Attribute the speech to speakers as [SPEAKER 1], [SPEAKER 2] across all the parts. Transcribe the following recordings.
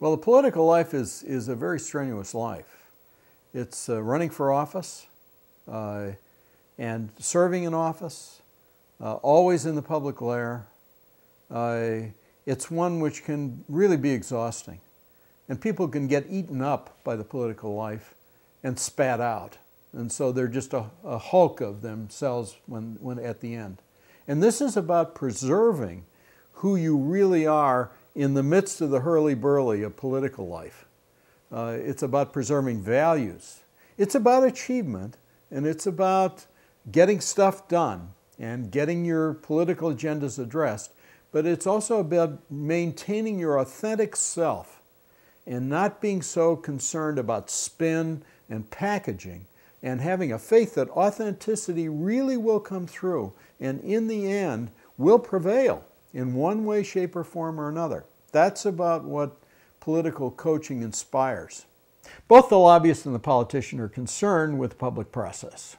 [SPEAKER 1] Well, the political life is, is a very strenuous life. It's uh, running for office uh, and serving in office, uh, always in the public glare. Uh, it's one which can really be exhausting. And people can get eaten up by the political life and spat out. And so they're just a, a hulk of themselves when, when at the end. And this is about preserving who you really are in the midst of the hurly-burly of political life. Uh, it's about preserving values. It's about achievement, and it's about getting stuff done and getting your political agendas addressed, but it's also about maintaining your authentic self and not being so concerned about spin and packaging and having a faith that authenticity really will come through and in the end will prevail in one way, shape, or form or another. That's about what political coaching inspires. Both the lobbyist and the politician are concerned with the public process,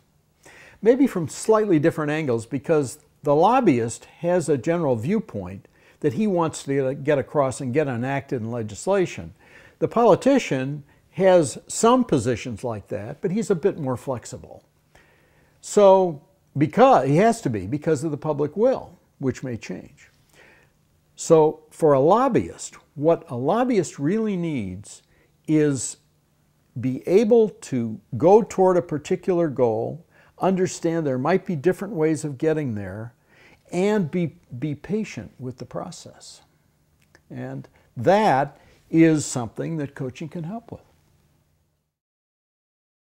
[SPEAKER 1] maybe from slightly different angles because the lobbyist has a general viewpoint that he wants to get across and get enacted in legislation. The politician has some positions like that, but he's a bit more flexible. So, because he has to be because of the public will, which may change. So, for a lobbyist, what a lobbyist really needs is be able to go toward a particular goal, understand there might be different ways of getting there, and be, be patient with the process. And that is something that coaching can help with.